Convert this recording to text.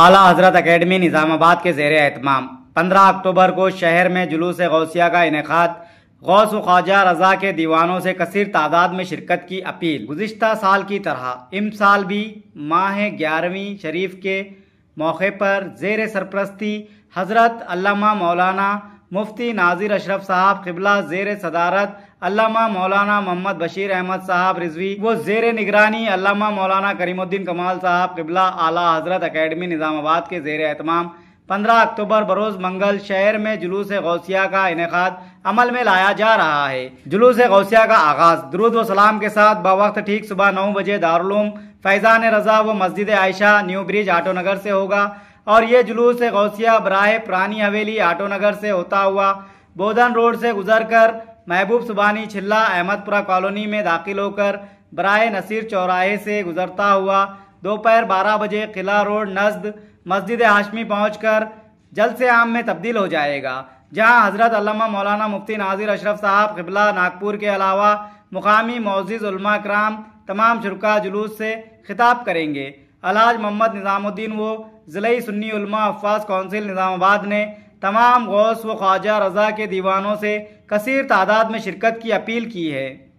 आला हजरत अकेडमी निज़ामाबाद के जेर अहतमाम पंद्रह अक्टूबर को शहर में जुलूस गौसिया का इनका गौस ख्वाजा रजा के दीवानों से कसर तादाद में शिरकत की अपील गुज्त साल की तरह इम साल भी माह ग्यारहवीं शरीफ के मौके पर जेर सरप्रस्ती हजरत अल्लामा मौलाना मुफ्ती नाजिर अशरफ साहब किबला जेर सदारत अलामा मौलाना मोहम्मद बशीर अहमद साहब रिजवी वो जेर निगरानी अलामा मौलाना करीमुद्दीन कमाल साहब किबला आला हजरत अकेडमी निज़ामाबाद के जेर अहतमाम पंद्रह अक्टूबर बरोज़ मंगल शहर में जुलूस गौसिया का इनका अमल में लाया जा रहा है जुलूस गौसिया का आगाज दरुद सलाम के साथ बवक्त ठीक सुबह नौ बजे दारुलूम फैज़ान रजा व मस्जिद Ayesha new bridge auto Nagar से होगा और ये जुलूस गौसिया बराह पुरानी हवेली आटो नगर से होता हुआ बोधन रोड से गुजरकर महबूब सुबानी छिल्ला अहमदपुरा कॉलोनी में दाखिल होकर ब्राह नसीर चौराहे से गुजरता हुआ दोपहर बारह बजे किला रोड नजद मस्जिद हाशमी पहुंचकर जल से आम में तब्दील हो जाएगा जहां हजरत अल्लामा मौलाना मुफ्ती नाजिर अशरफ साहब किबला नागपुर के अलावा मुकामी मोजिज़ कराम तमाम शुरा जुलूस से खिताब करेंगे अलाज मोहम्मद निज़ामुद्दीन वो ज़िले सुन्नी उलमा अफवाज कौंसिल निज़ामाबाद ने तमाम गौस व ख्वाजा रजा के दीवानों से कसर तादाद में शिरकत की अपील की है